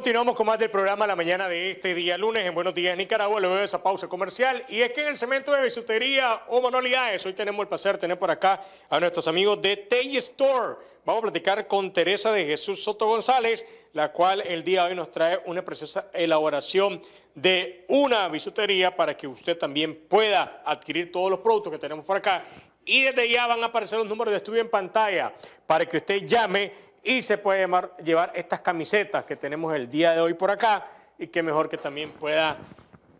Continuamos con más del programa la mañana de este día lunes en Buenos Días Nicaragua, luego de esa pausa comercial. Y es que en el cemento de bisutería o manualidades, hoy tenemos el placer de tener por acá a nuestros amigos de Tay Store. Vamos a platicar con Teresa de Jesús Soto González, la cual el día de hoy nos trae una preciosa elaboración de una bisutería para que usted también pueda adquirir todos los productos que tenemos por acá. Y desde ya van a aparecer los números de estudio en pantalla para que usted llame y se puede llevar estas camisetas que tenemos el día de hoy por acá y que mejor que también pueda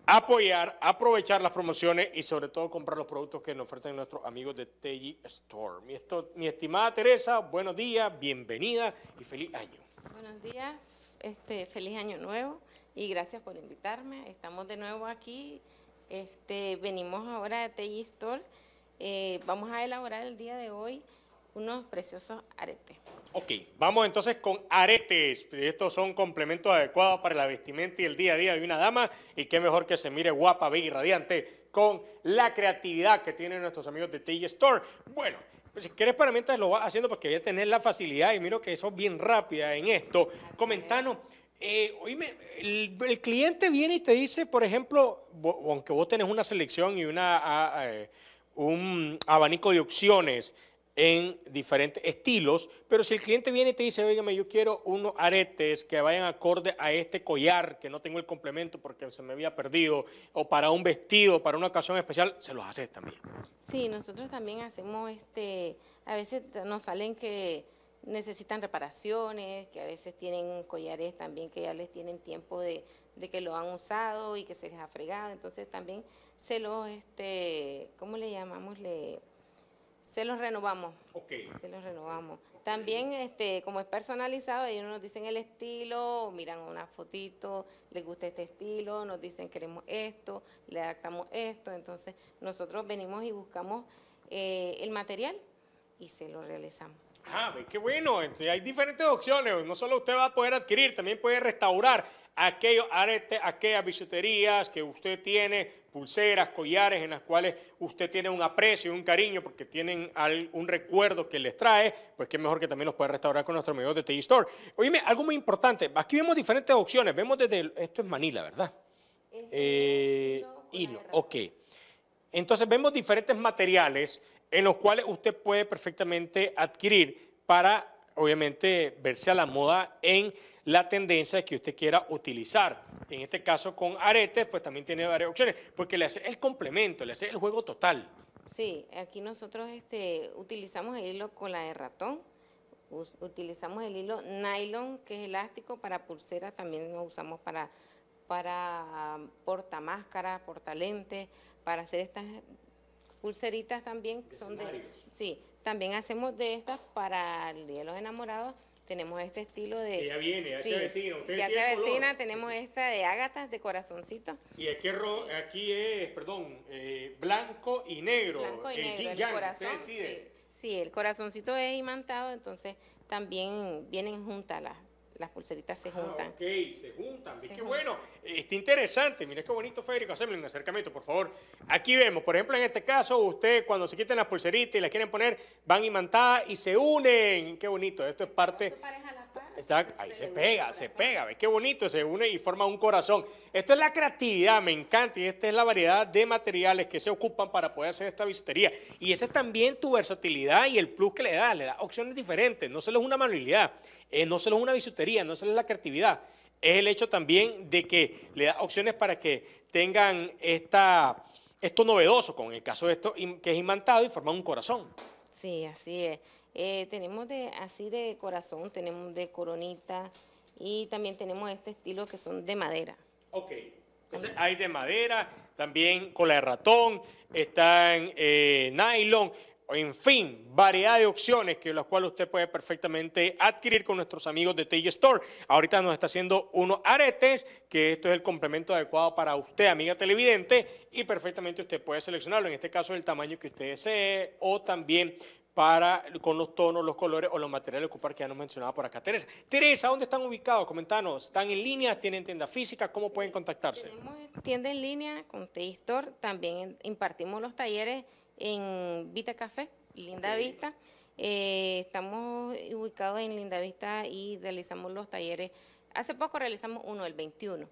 apoyar, aprovechar las promociones y sobre todo comprar los productos que nos ofrecen nuestros amigos de Teji Store. Mi, estimada Teresa, buenos días, bienvenida y feliz año. Buenos días, este, feliz año nuevo y gracias por invitarme. Estamos de nuevo aquí, este, venimos ahora de Teji Store, eh, vamos a elaborar el día de hoy unos preciosos aretes. Ok, vamos entonces con aretes. Estos son complementos adecuados para la vestimenta y el día a día de una dama. Y qué mejor que se mire guapa, bella y radiante con la creatividad que tienen nuestros amigos de TG Store. Bueno, pues si quieres para mientras lo vas haciendo porque voy a tener la facilidad y miro que eso es bien rápida en esto. Comentanos. Eh, el, cliente viene y te dice, por ejemplo, aunque vos tenés una selección y una, ah, eh, un abanico de opciones, en diferentes estilos, pero si el cliente viene y te dice, oígame, yo quiero unos aretes que vayan acorde a este collar, que no tengo el complemento porque se me había perdido, o para un vestido, para una ocasión especial, se los haces también. Sí, nosotros también hacemos, este, a veces nos salen que necesitan reparaciones, que a veces tienen collares también que ya les tienen tiempo de, que lo han usado y que se les ha fregado, entonces también se los, este, ¿cómo le llamamos? Le se los renovamos. Ok. Se los renovamos. También, este, como es personalizado, ellos nos dicen el estilo, miran una fotito, les gusta este estilo, nos dicen queremos esto, le adaptamos esto. Entonces, nosotros venimos y buscamos eh, el material y se lo realizamos. Ah, qué bueno. Entonces, hay diferentes opciones. No solo usted va a poder adquirir, también puede restaurar. Este, aquellas bisuterías que usted tiene, pulseras, collares en las cuales usted tiene un aprecio, un cariño porque tienen un recuerdo que les trae, pues qué mejor que también los pueda restaurar con nuestro amigo de t Store. Oíme, algo muy importante, aquí vemos diferentes opciones, vemos desde, esto es Manila, ¿verdad? Eh, hilo ok. Entonces vemos diferentes materiales en los cuales usted puede perfectamente adquirir para, obviamente, verse a la moda en la tendencia que usted quiera utilizar. En este caso con aretes, pues también tiene varias opciones, porque le hace el complemento, le hace el juego total. Sí, aquí nosotros este, utilizamos el hilo con la de ratón, utilizamos el hilo nylon, que es elástico, para pulseras también lo usamos para, para um, máscara porta portalentes, para hacer estas pulseritas también. son de, sí, también hacemos de estas para el Día de los Enamorados, tenemos este estilo de... Ella viene, ya vecina se avecina. ya se avecina, tenemos esta de ágatas, de corazoncito. Y aquí es, perdón, eh, blanco y negro. Blanco y el negro, el corazón. Sí, sí, el corazoncito es imantado, entonces también vienen juntas las, las pulseritas se ah, juntan. ok, se juntan. qué bueno, está interesante. Mira qué bonito, Federico, Hacemos un acercamiento, por favor. Aquí vemos, por ejemplo, en este caso, usted cuando se quiten las pulseritas y las quieren poner, van imantadas y se unen. Qué bonito, esto es parte está. ahí se, pega, se pega, ve qué bonito, se une y forma un corazón. Esto es la creatividad, me encanta, y esta es la variedad de materiales que se ocupan para poder hacer esta bisutería. Y esa es también tu versatilidad y el plus que le da, le da opciones diferentes, no solo es una manualidad, eh, no solo es una bisutería, no solo es la creatividad, es el hecho también de que le da opciones para que tengan esta, esto novedoso, con el caso de esto que es imantado y forma un corazón. Sí, así es. Eh, tenemos de así de corazón, tenemos de coronita y también tenemos este estilo que son de madera. Ok, entonces hay de madera, también cola de ratón, están eh, nylon, en fin, variedad de opciones que las cuales usted puede perfectamente adquirir con nuestros amigos de TG Store. Ahorita nos está haciendo unos aretes, que esto es el complemento adecuado para usted, amiga televidente, y perfectamente usted puede seleccionarlo, en este caso el tamaño que usted desee o también para, con los tonos, los colores o los materiales de ocupar que ya nos mencionaba por acá Teresa. Teresa, ¿dónde están ubicados? Coméntanos. ¿están en línea? ¿Tienen tienda física? ¿Cómo pueden contactarse? Tenemos tienda en línea con T-Store, también impartimos los talleres en Vita Café, Linda Vista. Eh, estamos ubicados en Linda Vista y realizamos los talleres. Hace poco realizamos uno, el 21.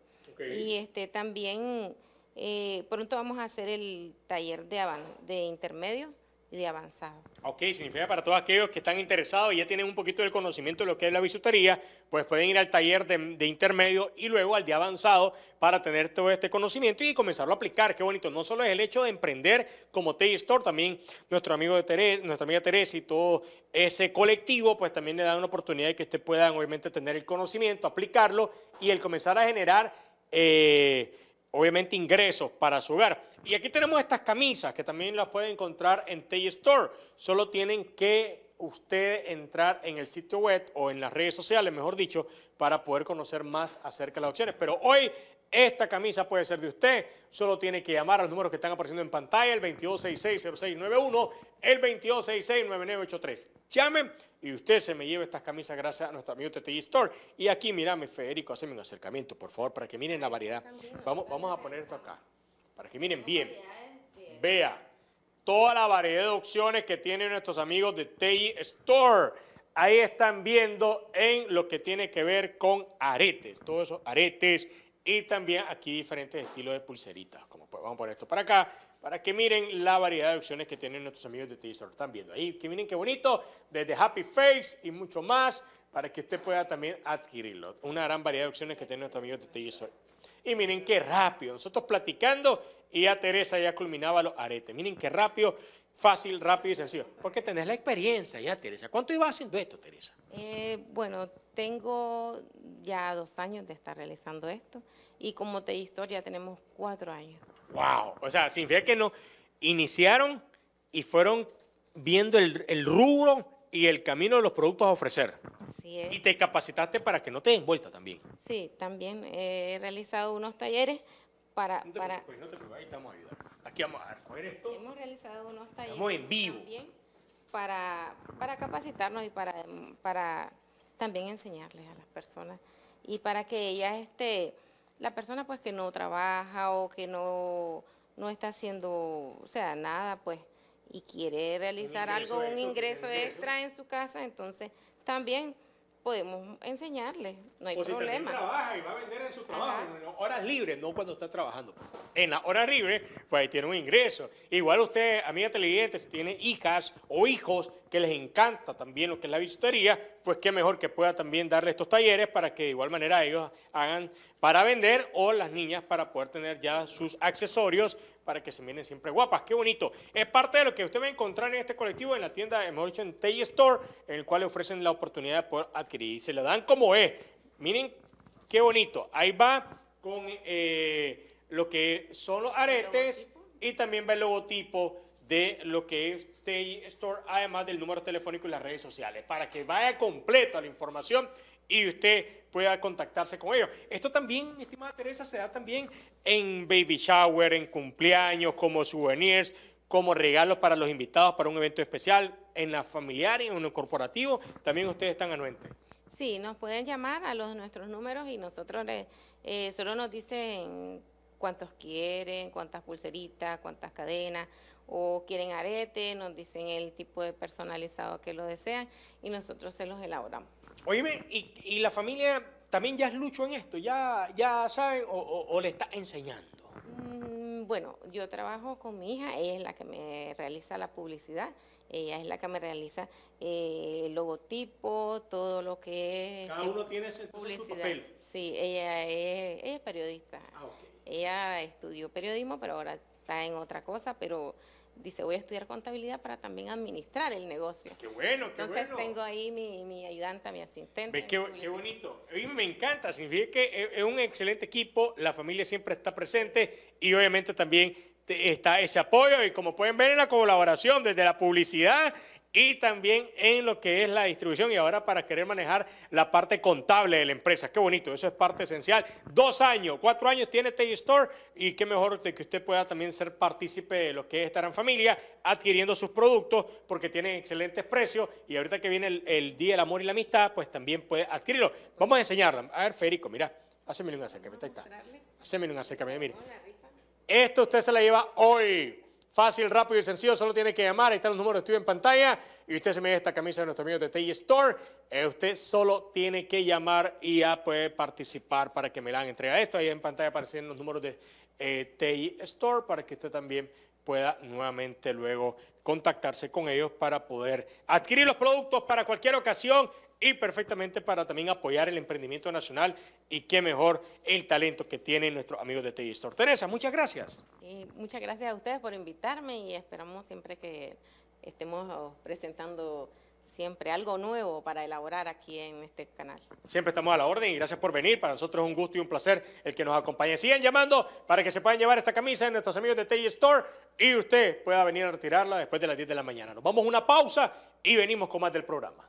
Y este también eh, pronto vamos a hacer el taller de, de intermedio de avanzado. Ok, significa para todos aquellos que están interesados y ya tienen un poquito del conocimiento de lo que es la bisutería, pues pueden ir al taller de, intermedio y luego al de avanzado para tener todo este conocimiento y comenzarlo a aplicar. Qué bonito, no solo es el hecho de emprender como Tay Store, también nuestro amigo de nuestra amiga Teresa y todo ese colectivo, pues también le dan una oportunidad de que ustedes puedan obviamente tener el conocimiento, aplicarlo y el comenzar a generar... Eh, obviamente ingresos para su hogar. Y aquí tenemos estas camisas que también las pueden encontrar en Tay Store. Solo tienen que usted entrar en el sitio web o en las redes sociales, mejor dicho, para poder conocer más acerca de las opciones. Pero hoy esta camisa puede ser de usted. Solo tiene que llamar al número que están apareciendo en pantalla, el 2266-0691, el 22669983 Llamen y usted se me lleva estas camisas gracias a nuestro amigo TTI e Store. Y aquí, mírame, Federico, hazme un acercamiento, por favor, para que miren la variedad. Vamos, vamos a poner esto acá, para que miren bien. Vea toda la variedad de opciones que tienen nuestros amigos de TTI e Store. Ahí están viendo en lo que tiene que ver con aretes, todos esos aretes y también aquí diferentes estilos de pulseritas. Como pues, vamos a poner esto para acá, para que miren la variedad de opciones que tienen nuestros amigos de T.I.S.O.R. Están viendo ahí, que miren qué bonito, desde Happy Face y mucho más, para que usted pueda también adquirirlo. Una gran variedad de opciones que tienen nuestros amigos de T.I.S.O.R. Y miren qué rápido, nosotros platicando y ya Teresa ya culminaba los aretes. Miren qué rápido, fácil, rápido y sencillo. Porque tenés la experiencia ya, Teresa. ¿Cuánto iba haciendo esto, Teresa? Eh, bueno, tengo ya dos años de estar realizando esto. Y como te historia tenemos cuatro años. Wow. O sea, significa que no iniciaron y fueron viendo el, rubro y el camino de los productos a ofrecer. Sí. Y te capacitaste para que no te den vuelta también. Sí, también he realizado unos talleres para... No no te preocupes, ahí estamos ayudando. Aquí vamos a ver esto. Hemos realizado unos talleres en vivo. Para, para, capacitarnos y para, para también enseñarles a las personas y para que ellas... Este, la persona pues que no trabaja o que no, está haciendo, o sea, nada pues, y quiere realizar algo, un ingreso extra en su casa, entonces también podemos enseñarle, no hay problema. Si trabaja y va a vender en su trabajo, en horas libres, no cuando está trabajando. En las horas libres, pues ahí tiene un ingreso. Igual usted, amiga televidente, si tiene hijas o hijos, que les encanta también lo que es la bisutería, pues qué mejor que pueda también darle estos talleres para que de igual manera ellos hagan para vender o las niñas para poder tener ya sus accesorios para que se miren siempre guapas. Qué bonito. Es parte de lo que usted va a encontrar en este colectivo, en la tienda, hemos dicho, en Tay Store, en el cual le ofrecen la oportunidad de poder adquirir. Y se la dan como es. Miren qué bonito. Ahí va con eh, lo que son los aretes y también va el logotipo de lo que es este Tay Store, además del número telefónico y las redes sociales, para que vaya completa la información y usted pueda contactarse con ellos. Esto también, estimada Teresa, se da también en baby shower, en cumpleaños, como souvenirs, como regalos para los invitados para un evento especial, en la familiar y en lo corporativo, también ustedes están anuentes. Sí, nos pueden llamar a los nuestros números y nosotros les, eh, solo nos dicen cuántos quieren, cuántas pulseritas, cuántas cadenas, o quieren arete, nos dicen el tipo de personalizado que lo desean y nosotros se los elaboramos. Oíme, ¿y, y la familia también ya es lucho en esto? ¿Ya, ya saben o, le está enseñando? Mm, bueno, yo trabajo con mi hija, ella es la que me realiza la publicidad, ella es la que me realiza eh, el logotipo, todo lo que es... Cada uno tiene papel. Sí, ella es, ella es periodista. Ah, ella estudió periodismo, pero ahora está en otra cosa, pero dice, voy a estudiar contabilidad para también administrar el negocio. Qué bueno, qué Entonces tengo ahí mi, mi ayudante, mi asistente. qué, qué, bonito. A mí me encanta, significa que e, es un excelente equipo, la familia siempre está presente y obviamente también está ese apoyo y como pueden ver en la colaboración desde la publicidad y también en lo que es la distribución y ahora para querer manejar la parte contable de la empresa. Qué bonito, eso es parte esencial. Dos años, cuatro años tiene Tay Store y qué mejor que usted pueda también ser partícipe de lo que es estar en familia adquiriendo sus productos porque tienen excelentes precios y ahorita que viene el, Día del Amor y la Amistad, pues también puede adquirirlo. Vamos a enseñarla. A ver, Federico, mira, hazme un acercamiento. Ahí está. Háceme un acercamiento, mire. Esto usted se la lleva hoy. Fácil, rápido y sencillo, solo tiene que llamar, ahí están los números estoy en pantalla y usted se me esta camisa de nuestro amigo de TI Store. Eh, usted solo tiene que llamar y ya puede participar para que me la entrega esto. Ahí en pantalla aparecen los números de eh, TI Store para que usted también pueda nuevamente luego contactarse con ellos para poder adquirir los productos para cualquier ocasión y perfectamente para también apoyar el emprendimiento nacional y qué mejor el talento que tienen nuestros amigos de TI Store. Teresa, muchas gracias. Y muchas gracias a ustedes por invitarme y esperamos siempre que estemos presentando siempre algo nuevo para elaborar aquí en este canal. Siempre estamos a la orden y gracias por venir. Para nosotros es un gusto y un placer el que nos acompañe. Sigan llamando para que se puedan llevar esta camisa de nuestros amigos de TI Store y usted pueda venir a retirarla después de las 10 de la mañana. Nos vamos a una pausa y venimos con más del programa.